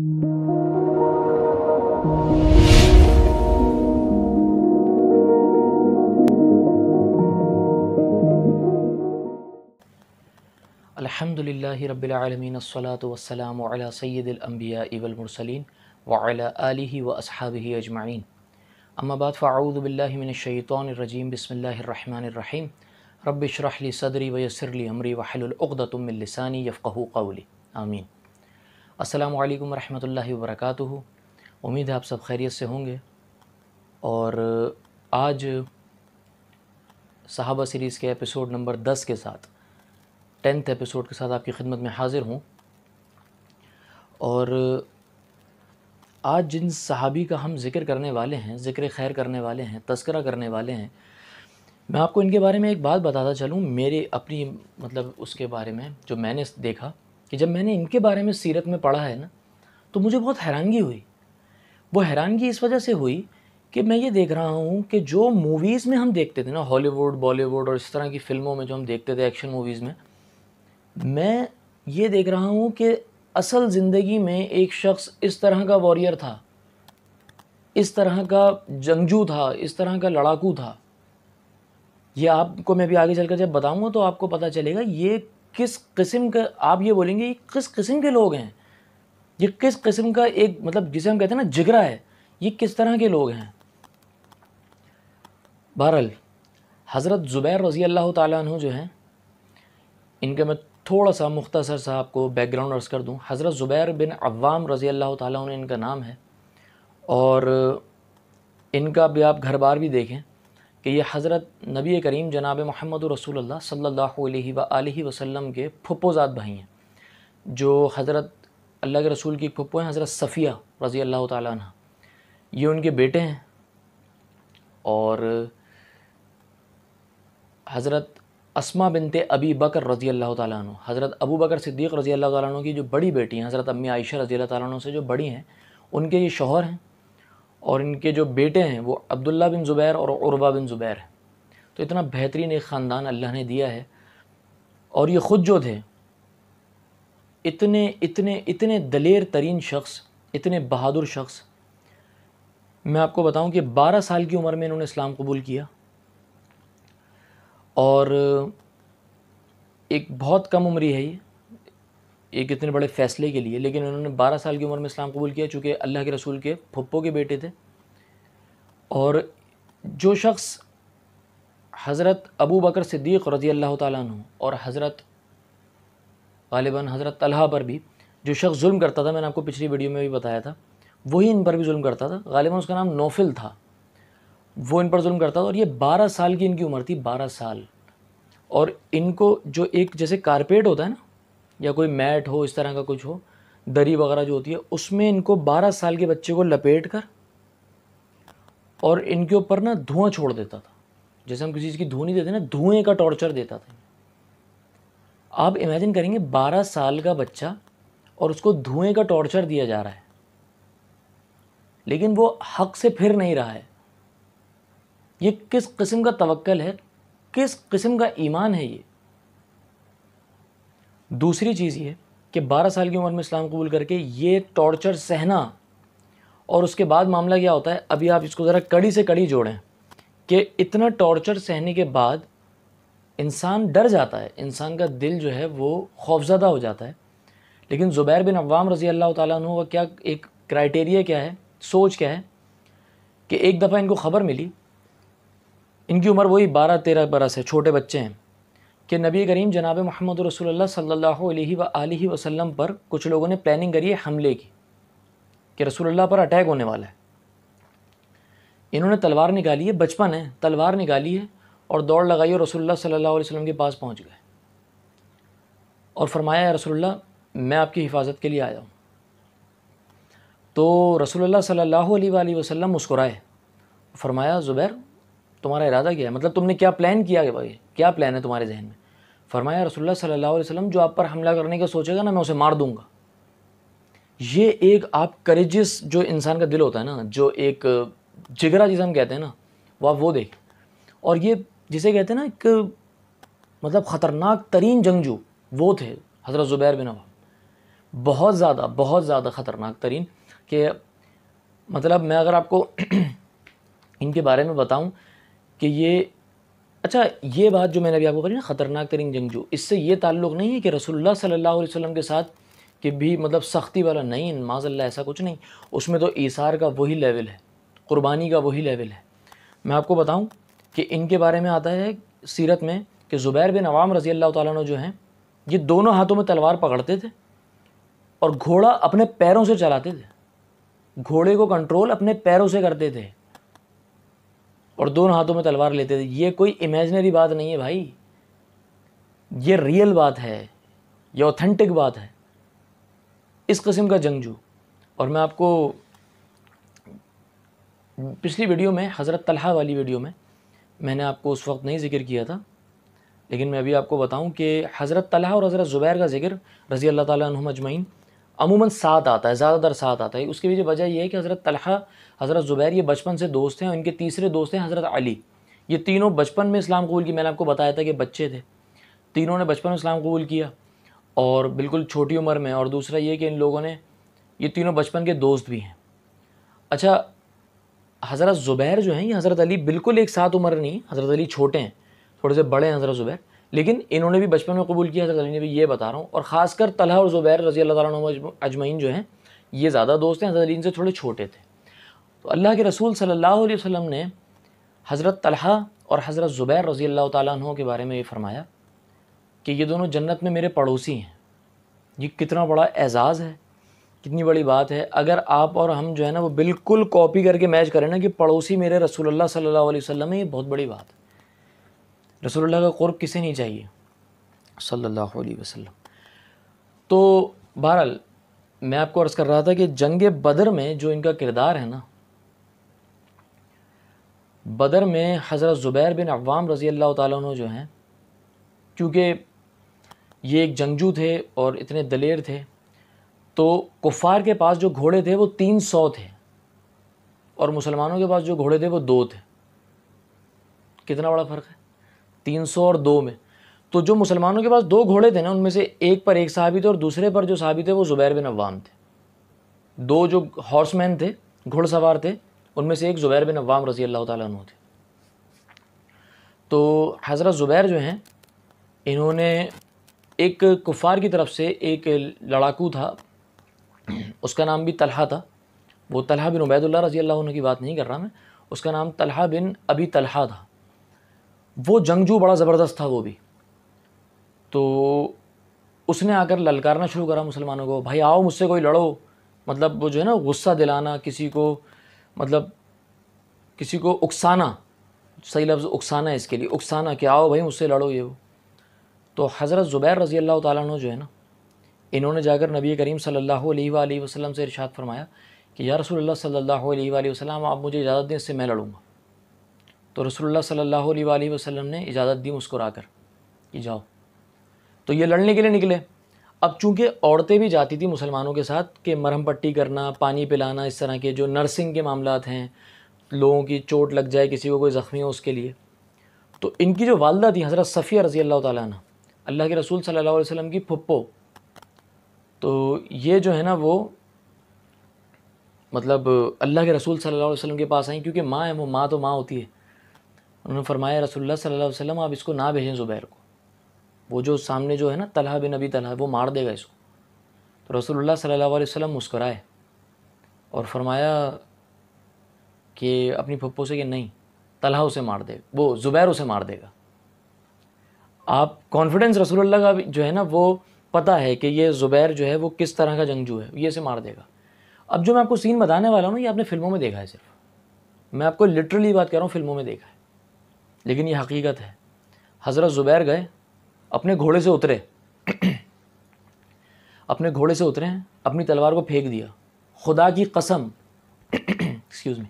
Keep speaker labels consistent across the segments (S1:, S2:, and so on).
S1: الحمد لله رب العالمين الصلاة والسلام على سيد الأنبياء والمرسلين وعلى آله وأصحابه أجمعين أما بعد فأعوذ بالله من الشيطان الرجيم بسم الله الرحمن الرحيم رب اشرح لي صدري ويسر لي أمري وحل الأقدة من لساني يفقه قولي آمين अस्सलाम वालेकुम रहमतुल्लाहि वबरकातुहू उम्मीद है आप सब खैरियत से होंगे और आज साहबा सीरीज़ के एपिसोड नंबर दस के साथ टेंथ एपिसोड के साथ आपकी खिदमत में हाज़िर हूँ और आज जिन सहाबी का हम ज़िक्र करने वाले हैं ज़िक्र खैर करने वाले हैं तस्करा करने वाले हैं मैं आपको इनके बारे में एक बात बताता चलूँ मेरे अपनी मतलब उसके बारे में जो मैंने देखा कि जब मैंने इनके बारे में सीरत में पढ़ा है ना तो मुझे बहुत हैरानगी हुई वो हैरानगी इस वजह से हुई कि मैं ये देख रहा हूँ कि जो मूवीज़ में हम देखते थे ना हॉलीवुड बॉलीवुड और इस तरह की फ़िल्मों में जो हम देखते थे एक्शन मूवीज़ में मैं ये देख रहा हूँ कि असल ज़िंदगी में एक शख्स इस तरह का वॉरियर था इस तरह का जंगजू था इस तरह का लड़ाकू था ये आपको मैं भी आगे चलकर जब बताऊँगा तो आपको पता चलेगा ये किस किस्म का आप ये बोलेंगे ये किस किस्म के लोग हैं ये किस किस्म का एक मतलब जिसे हम कहते हैं ना जिगरा है ये किस तरह के लोग हैं बहरल हज़रत ज़ुबैर रज़ी अल्लाह तु जो हैं इनके मैं थोड़ा सा मुख्तसर सा आपको बैकग्राउंड अर्ज़ कर दूँ हज़रत ज़ुबैर बिन अवाम रज़ी अल्लाह तु इनका नाम है और इनका भी आप घर बार भी देखें कि ये हज़रत नबी करीम जनाब महमद रसूल सल्ला वसम के फुपोजात भाई हैं जो हज़रत अल्लाह के रसूल की फुप्पो हैं हज़रत सफ़िया रज़ी अल्लाह तह ये उनके बेटे हैं और हज़रत असमा बिनते अबी बकर रज़ी अल्लाह तु हज़रत अबू बकर सिद्दीक़ रज़ी अल्लाह तु की जो बड़ी बेटी हैं हज़रत अम्मी आयशा रज़ी अल्लाह तु से जो बड़ी हैं उनके ये शोहर हैं और इनके जो बेटे हैं वो अब्दुल्ला बिन ज़ुबैर और उर्वा बिन ज़ुबैर हैं तो इतना बेहतरीन एक ख़ानदान अल्लाह ने दिया है और ये ख़ुद जो थे इतने इतने इतने दलेर तरीन शख्स इतने बहादुर शख्स मैं आपको बताऊं कि 12 साल की उम्र में इन्होंने इस्लाम कबूल किया और एक बहुत कम उम्र है ये एक इतने बड़े फैसले के लिए लेकिन उन्होंने बारह साल की उम्र में इस्लाम कबूल किया चूँकि अल्लाह के रसूल के फप्पो के बेटे थे और जो शख्स हज़रत अबू बकर सिद्दीक़ रज़ी अल्लाह तु और हज़रत गालिबा हज़रत तलहा पर भी जो शख्स जुल्म करता था मैंने आपको पिछली वीडियो में भी बताया था वही इन पर भी जुल्म करता था गालिबा उसका नाम नौफिल था वो इन पर जुल्म करता था और ये बारह साल की इनकी उम्र थी बारह साल और इनको जो एक जैसे कारपेट होता है ना या कोई मैट हो इस तरह का कुछ हो दरी वगैरह जो होती है उसमें इनको 12 साल के बच्चे को लपेट कर और इनके ऊपर ना धुआं छोड़ देता था जैसे हम किसी चीज़ की धुआं नहीं देते ना धुएं का टॉर्चर देता था आप इमेजिन करेंगे 12 साल का बच्चा और उसको धुएं का टॉर्चर दिया जा रहा है लेकिन वो हक से फिर नहीं रहा है ये किस किस्म का तवक्ल है किस किस्म का ईमान है ये दूसरी चीज़ ये कि 12 साल की उम्र में इस्लाम कबूल करके ये टॉर्चर सहना और उसके बाद मामला क्या होता है अभी आप इसको ज़रा कड़ी से कड़ी जोड़ें कि इतना टॉर्चर सहने के बाद इंसान डर जाता है इंसान का दिल जो है वो खौफजदा हो जाता है लेकिन ज़ुबैर बिन अवाम रज़ी अल्लाह तु का क्या एक क्राइटेरिया क्या है सोच क्या है कि एक दफ़ा इनको ख़बर मिली इनकी उम्र वही बारह तेरह बरस है छोटे बच्चे हैं कि नबी करीम जनाब महमद रसोल्ला सल्ला वसम पर कुछ लोगों ने प्लानिंग करी है हमले की कि रसोल्ला पर अटैक होने वाला है इन्होंने तलवार निकाली है बचपन है तलवार निकाली है और दौड़ लगाई और रसोल्ला सल्ला वसम के पास पहुँच गए और फरमाया रसोल्ला मैं आपकी हिफाजत के लिए आया हूँ तो रसोल्ला सल्ला वसम मुस्कुराए फरमाया ज़ुबैर तुम्हारा इरादा क्या है मतलब तुमने क्या प्लान किया है भाई क्या प्लान है तुम्हारे जहन में फरमाया रसोल्ला सल्ला वसलम जो आप पर हमला करने का सोचेगा ना मैं उसे मार दूंगा ये एक आप करेज़स जो इंसान का दिल होता है ना जो एक जिगरा जिसे हम कहते हैं ना वो आप वो देख और ये जिसे कहते हैं ना एक मतलब ख़तरनाक तरीन जंगजू वो थे हज़रत ज़ुबैर बिन अवाम बहुत ज़्यादा बहुत ज़्यादा ख़तरनाक तरीन कि मतलब मैं अगर आपको इनके बारे में बताऊं कि ये अच्छा ये बात जो मैंने अभी आपको करी ना ख़तरनाक तरीन जंगजू इससे ये ताल्लुक़ नहीं है कि रसोल्ला सल्ला वसम के साथ कि भी मतलब सख्ती वाला नहीं माजल्ला ऐसा कुछ नहीं उसमें तो ईसार का वही लेवल है क़ुरबानी का वही लेवल है मैं आपको बताऊँ कि इनके बारे में आता है सीरत में कि ज़ुबैर बिन अवाम रज़ी अल्लाह ताली जो हैं ये दोनों हाथों में तलवार पकड़ते थे और घोड़ा अपने पैरों से चलाते थे घोड़े को कंट्रोल अपने पैरों से करते थे और दोनों हाथों में तलवार लेते थे ये कोई इमेजनरी बात नहीं है भाई ये रियल बात है ये ऑथेंटिक बात है इस कस्म का जंगजू और मैं आपको पिछली वीडियो में हज़रत तलहा वाली वीडियो में मैंने आपको उस वक्त नहीं जिक्र किया था लेकिन मैं अभी आपको बताऊं कि हज़रत तलहा और हज़रत ज़ुबैर का जिक्र रज़ी अल्लाह ताली अजमैन अमूमन साथ आता है ज़्यादातर साथ आता है उसकी वजह वजह यह है कि हज़रत तलहा हज़रत ज़ुबैर ये बचपन से दोस्त हैं उनके तीसरे दोस्त हैं हज़रत अली ये तीनों बचपन में इस्लाम कबूल की मैंने आपको बताया था कि बच्चे थे तीनों ने बचपन में इस्लाम कबूल किया और बिल्कुल छोटी उम्र में और दूसरा ये कि इन लोगों ने ये तीनों बचपन के दोस्त भी हैं अच्छा हज़रत ज़ुबैर जो हैं ये हज़रत अली बिल्कुल एक साथ उम्र नहीं हज़रत अली छोटे हैं थोड़े से बड़े हैं हज़रत ज़ुबैर लेकिन इन्होंने भी बचपन में कबूल किया था अली ने भी ये बता रहा हूँ और ख़ासकर तलह और ज़ुबैर रज़ी अल्लाह तु अजमैन जो हैं ये ज़्यादा दोस्त हैं अली से थोड़े छोटे थे तो अल्लाह के रसूल सल्लल्लाहु अलैहि वसल्लम ने हज़रत तलहा और हज़रत ज़ुबैर रज़ी अल्लाह तु के बारे में ये फ़रमाया कि ये दोनों जन्नत में मेरे पड़ोसी हैं ये कितना बड़ा एज़ाज़ है कितनी बड़ी बात है अगर आप और हम जो है ना वो बिल्कुल कॉपी करके मैच करें ना कि पड़ोसी मेरे अल्लाह सल्लल्लाहु अलैहि वसल्लम है ये बहुत बड़ी बात है रसोल्ला का क़ुरब किसे नहीं चाहिए सल्लल्लाहु अलैहि वसल्लम तो बहरहाल मैं आपको अर्ज़ कर रहा था कि जंग बदर में जो इनका किरदार है ना बदर में हज़रत ज़ुबैर बिन अवाम रज़ी अल्लाह तु जो हैं क्योंकि ये एक जंगजू थे और इतने दलेर थे तो कुफ़ार के पास जो घोड़े थे वो तीन सौ थे और मुसलमानों के पास जो घोड़े थे वो दो थे कितना बड़ा फ़र्क है और दो में तो जो मुसलमानों के पास दो घोड़े थे ना उनमें से एक पर एक साहबी थे और दूसरे पर जो साहबी थे वो ज़ुबैर बिन अवाम थे दो जो हॉर्समैन थे घोड़सवार थे उनमें से एक ज़ुबैर बिन अवाम रज़ी अल्लाह तु थे तो हज़रत ज़ुबैर जो हैं इन्होंने एक कुफ़ार की तरफ से एक लड़ाकू था उसका नाम भी तलहा था वो तलहा बिन उबैदुल्ला रज़ी अल्लाह की बात नहीं कर रहा मैं उसका नाम तलहा बिन अभी तलहा था वो जंगजू बड़ा ज़बरदस्त था वो भी तो उसने आकर ललकारना शुरू करा मुसलमानों को भाई आओ मुझसे कोई लड़ो मतलब वो जो है ना गुस्सा दिलाना किसी को मतलब किसी को उकसाना सही लफ्ज़ उकसाना है इसके लिए उकसाना कि आओ भाई मुझसे लड़ो ये वो तो हज़रत ज़ुबैर रज़ी अल्लाह तु जो है ना इन्होंने जाकर नबी करीम सल्लल्लाहु अलैहि वसल्लम से इरशाद फरमाया कि या रसूल अल्लाह सल्लल्लाहु अलैहि वसल्लम आप मुझे इजाज़त दें इससे मैं लड़ूँगा तो रसोल्ला सल्ला वसलम ने इजाज़त दी मुस्कुरा कर कि जाओ तो ये लड़ने के लिए निकले अब चूंकि औरतें भी जाती थी मुसलमानों के साथ कि मरहम पट्टी करना पानी पिलाना इस तरह के जो नर्सिंग के मामला हैं लोगों की चोट लग जाए किसी को कोई ज़ख्मी हो उसके लिए तो इनकी जो वालदा थी हज़रत सफ़िया रज़ी अल्लाह ताली अल्लाह के रसूल सल्लल्लाहु वसलम की फुप्पो तो ये जो है ना वो मतलब अल्लाह के रसूल सल्ला वसलम के पास आई क्योंकि माँ है वो माँ तो माँ होती है उन्होंने फरमाया रसोल्ला सल्लल्लाहु अलैहि वसल्लम आप इसको ना भेजें ज़ुबैर को वो जो सामने जो है ना तलहा बिन अभी तलहा वो मार देगा इसको तो रसोल्ला सल्ला वसम मुस्कराए और फरमाया कि अपनी पप्पो से कि नहीं तलहा उसे मार दे वो ज़ुबैर उसे मार देगा आप कॉन्फिडेंस रसूलुल्लाह का जो है ना वो पता है कि ये ज़ुबैर जो है वो किस तरह का जंगजू है ये इसे मार देगा अब जो मैं आपको सीन बताने वाला हूँ ना ये आपने फ़िल्मों में देखा है सिर्फ मैं आपको लिटरली बात कर रहा हूँ फ़िल्मों में देखा है लेकिन ये हकीकत है हज़रत ज़ुबैर गए अपने घोड़े से उतरे अपने घोड़े से उतरे अपनी तलवार को फेंक दिया खुदा की कसम एक्सक्यूज़ मी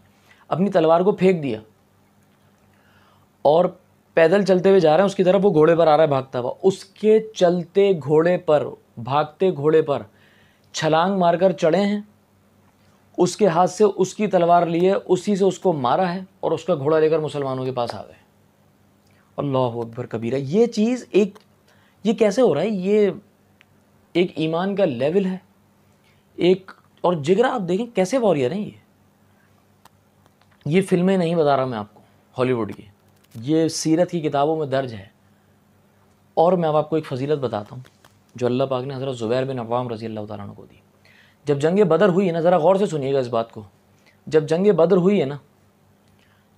S1: अपनी तलवार को फेंक दिया और पैदल चलते हुए जा रहे हैं उसकी तरफ वो घोड़े पर आ रहा है भागता हुआ उसके चलते घोड़े पर भागते घोड़े पर छलांग मारकर चढ़े हैं उसके हाथ से उसकी तलवार लिए उसी से उसको मारा है और उसका घोड़ा लेकर मुसलमानों के पास आ गए अल्लाह अकबर कबीरा ये चीज़ एक ये कैसे हो रहा है ये एक ईमान का लेवल है एक और जिगरा आप देखें कैसे वॉरियर हैं ये ये फिल्में नहीं बता रहा मैं आपको हॉलीवुड की ये सीरत की किताबों में दर्ज है और मैं अब आपको एक फजीलत बताता हूँ जो अल्लाह पाक ने हज़रत ज़ुबैर बिन अवाम रज़ी अल्लाह तु को दी जब जंग बदर हुई है ना ज़रा गौर से सुनिएगा इस बात को जब जंग बदर हुई है ना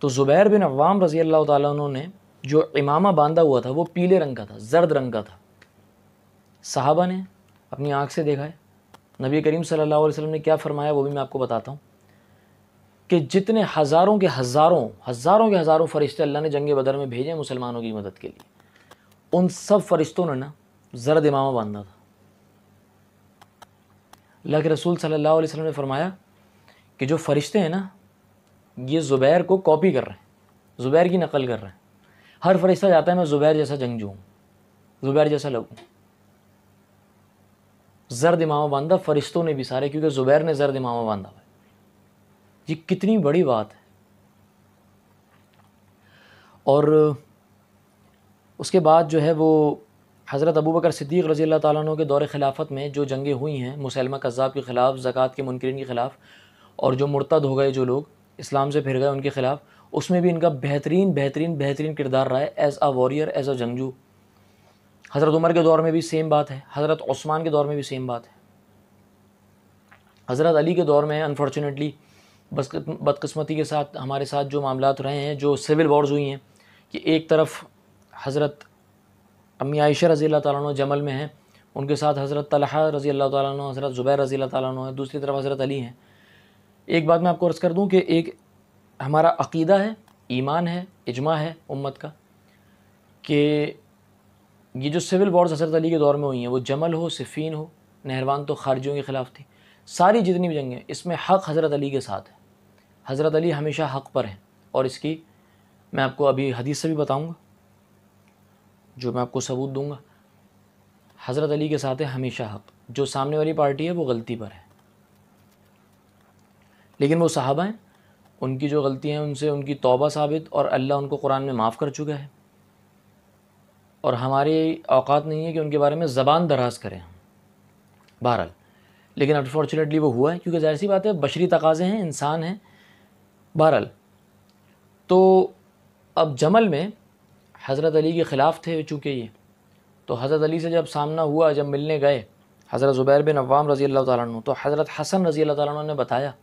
S1: तो ज़ुबैर बिन अवाम रज़ी अल्लाह तु ने जो इमामा बांधा हुआ था वो पीले रंग का था जर्द रंग का था साहबा ने अपनी आँख से देखा है नबी करीम सल्लल्लाहु अलैहि वसल्लम ने क्या फरमाया वो भी मैं आपको बताता हूँ कि जितने हज़ारों के हज़ारों हज़ारों के हज़ारों फ़रिश्ते अल्लाह ने जंग बदर में भेजे मुसलमानों की मदद के लिए उन सब फ़रिश्तों ने ना ज़र्द इमामा बांधा था अल्लाह के रसूल सल्लल्लाहु अलैहि वसल्लम ने फरमाया कि जो फ़रिश्ते हैं ना ये ज़ुबैर को कॉपी कर रहे हैं ज़ुबैर की नकल कर रहे हैं हर फरिश्ता जाता है मैं ज़ुबैर जैसा जंगजू हूँ ज़ुबैर जैसा लगूँ जर दिमाव बांधा फरिश्तों ने भी सारे क्योंकि ज़ुबैर ने ज़र इमामा बांधा हुआ ये कितनी बड़ी बात है और उसके बाद जो है वो हज़रत अबू बकर सिद्दीक़ रज़ी अल्लाह ताली के दौर खिलाफत में जो जंगें हुई हैं मुसलमा कज़ाब के ख़िलाफ़ ज़क़़त के मुनकरन के ख़िलाफ़ और जो मुर्तद हो गए जो लोग इस्लाम से फिर गए उनके ख़िलाफ़ उसमें भी इनका बेहतरीन बेहतरीन बेहतरीन किरदार रहा है as a warrior as a जंगजू हज़रत उमर के दौर में भी सेम बात है हज़रत ओस्मान के दौर में भी सेम बात है हज़रत अली के दौर में अनफॉर्चुनेटली बस बदकस्मती के साथ हमारे साथ जो मामला रहे हैं जो सिविल वॉर्स हुई हैं कि एक तरफ हज़रत अम्मी आयशा रज़ी अल्लाह जमल में हैं उनके साथ हज़रत तलहा रज़ी अल्लाह ताली हज़रत ज़ुबैर रज़ी अल्लाह है दूसरी तरफ हज़रत अली हैं एक बात मैं आपको अर्ज़ कर दूँ कि एक हमारा अकीदा है ईमान है इजमा है उम्मत का कि ये जो सिविल वॉर्स हजरत अली के दौर में हुई हैं वो जमल हो सिफ़ीन हो नहरवान तो खारजियों के ख़िलाफ़ थी सारी जितनी भी जंगें इसमें हक़ हज़रत अली के साथ है हज़रत अली हमेशा हक़ पर हैं और इसकी मैं आपको अभी हदीस से भी बताऊँगा जो मैं आपको सबूत दूँगा हज़रत अली के साथ है हमेशा हक़ जो सामने वाली पार्टी है वो गलती पर है लेकिन वो साहबा हैं उनकी जो गलतियाँ हैं उनसे उनकी तौबा साबित और अल्लाह उनको कुरान में माफ़ कर चुका है और हमारे औकात नहीं है कि उनके बारे में ज़बान दराज करें बहरहाल लेकिन अनफॉर्चुनेटली वो हुआ है क्योंकि जाहिर सी बात है बशरी तकाज़े हैं इंसान हैं बहरहाल तो अब जमल में हज़रत अली के ख़िलाफ़ थे चूँकि ये तो हज़रत अली से जब सामना हुआ जब मिलने गए हज़रत ज़ुबैर बिन अवाम रज़ी अल्लाह तु तो हज़रत हसन रज़ी अल्लाह तु ने बताया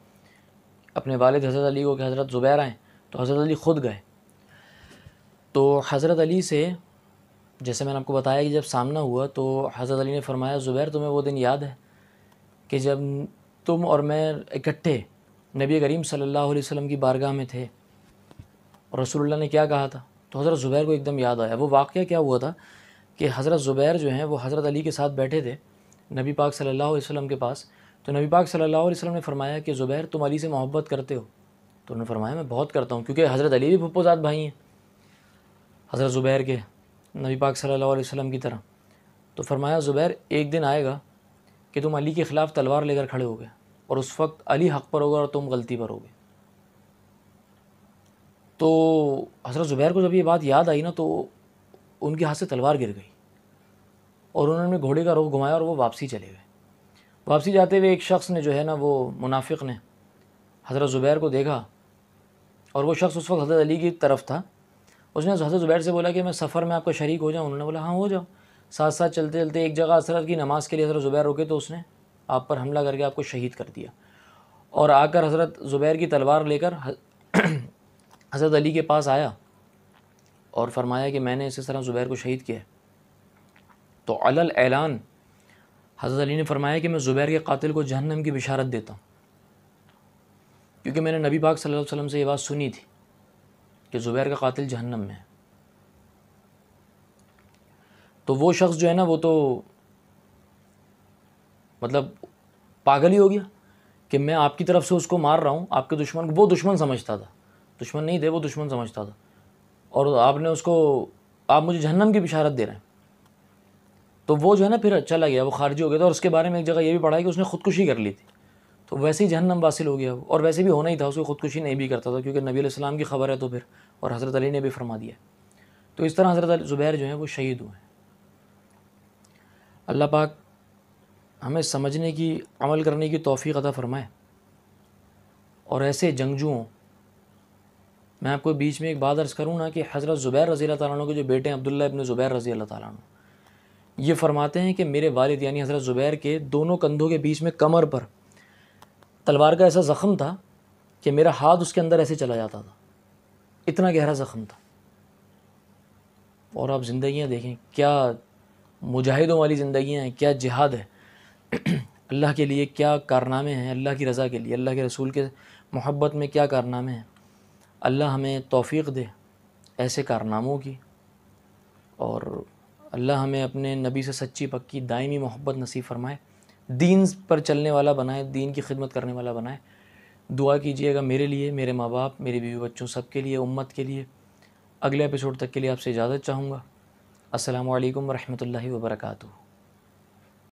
S1: अपने वालद हज़रत अली को कि हज़रत ज़ुबैर आएँ तो हज़रत अली ख़ुद गए तो हज़रत अली से जैसे मैंने आपको बताया कि जब सामना हुआ तो हज़रत अली ने फरमाया ज़ुबैर तुम्हें वो दिन याद है कि जब तुम और मैं इकट्ठे नबी करीम सल्लल्लाहु अलैहि वसल्लम की बारगाह में थे और रसूलुल्लाह ने क्या कहा था तो हज़रत ज़ुबैर को एकदम याद आया वो वाक़ क्या हुआ था कि हज़रत ज़ुबैर जो हैं वो हज़रत अली के साथ बैठे थे नबी पाक सल्लल्लाहु अलैहि वसल्लम के पास तो नबी पाक सल्लल्लाहु अलैहि वसल्लम ने फरमाया कि ज़ुबैर तुम अली से मोहब्बत करते हो तो उन्होंने फरमाया मैं बहुत करता हूँ क्योंकि हज़रत अली भी भुप्पोजात भाई हैं हज़रत ज़ुबैर के नबी पाक सल्लल्लाहु अलैहि वसल्लम की तरह तो फरमाया ज़ुबैर एक दिन आएगा कि तुम अली के ख़िलाफ़ तलवार लेकर खड़े हो गए और उस वक्त अली हक़ पर होगा और तुम गलती पर होगे तो हज़रत ज़ुबैर को जब ये बात याद आई ना तो उनके हाथ से तलवार गिर गई और उन्होंने घोड़े का रोह घुमाया और वो वापसी चले गए वापसी जाते हुए एक शख्स ने जो है ना वो मुनाफिक ने हज़रत ज़ुबैर को देखा और वो शख्स उस वक्त हज़रत अली की तरफ था उसने हज़रत ज़ुबैर से बोला कि मैं सफ़र में आपका शरीक हो जाऊँ उन्होंने बोला हाँ हो जाओ साथ साथ चलते चलते एक जगह असरत की नमाज़ के लिए हज़रत ज़ुबैर रुके तो उसने आप पर हमला करके आपको शहीद कर दिया और आकर हज़रत ज़ुबैर की तलवार लेकर हज़रत अली के पास आया और फरमाया कि मैंने इस तरह ज़ुबैर को शहीद किया तो अलान ऐलान हज़रत अली ने फरमाया कि मैं ज़ुबैर के कातिल को जहन्नम की बिशारत देता हूँ क्योंकि मैंने नबी पाक सल्लल्लाहु अलैहि वसल्लम से ये बात सुनी थी कि ज़ुबैर का कातिल जहन्नम में है तो वो शख्स जो है ना वो तो मतलब पागल ही हो गया कि मैं आपकी तरफ से उसको मार रहा हूँ आपके दुश्मन को वो दुश्मन समझता था दुश्मन नहीं थे वो दुश्मन समझता था और आपने उसको आप मुझे जहन्नम की बिशारत दे रहे हैं तो वो जो है ना फिर चला गया वो खारजी हो गया था और उसके बारे में एक जगह ये भी पढ़ा है कि उसने खुदकुशी कर ली थी तो वैसे ही जहन्नम वासिल हो गया और वैसे भी होना ही था उसको खुदकुशी नहीं भी करता था क्योंकि नबी इस्लाम की खबर है तो फिर और हज़रत अली ने भी फरमा दिया तो इस तरह हज़रत ज़ुबैर जो है वो शहीद हुए हैं अल्लाह पाक हमें समझने की अमल करने की तोफ़ी अदा फ़रमाए और ऐसे जंगजुओं मैं आपको बीच में एक बात अर्ज़ करूँ ना कि हज़रत ज़ुबैर रज़ी अल्लाह के जो बेटे हैं अब्दुल्ला इबन ज़ुबैर रज़ी अल्लाह ये फरमाते हैं कि मेरे वालिद यानी हज़रत ज़ुबैर के दोनों कंधों के बीच में कमर पर तलवार का ऐसा ज़ख़म था कि मेरा हाथ उसके अंदर ऐसे चला जाता था इतना गहरा ज़ख़म था और आप ज़िंदियाँ देखें क्या मुजाहिदों वाली ज़िंदियाँ हैं क्या जिहाद है अल्लाह के लिए क्या कारनामे हैं अल्लाह की रज़ा के लिए अल्लाह के रसूल के मोहब्बत में क्या कारनामे हैं अल्लाह हमें तोफ़ी दे ऐसे कारनामों की और अल्लाह हमें अपने नबी से सच्ची पक्की दायमी मोहब्बत नसीब फरमाए दीन पर चलने वाला बनाए दीन की खिदमत करने वाला बनाए दुआ कीजिएगा मेरे लिए मेरे माँ बाप मेरे बीवी बच्चों सब के लिए उम्मत के लिए अगले एपिसोड तक के लिए आपसे इजाज़त चाहूँगा असलकम वरहमल वर्का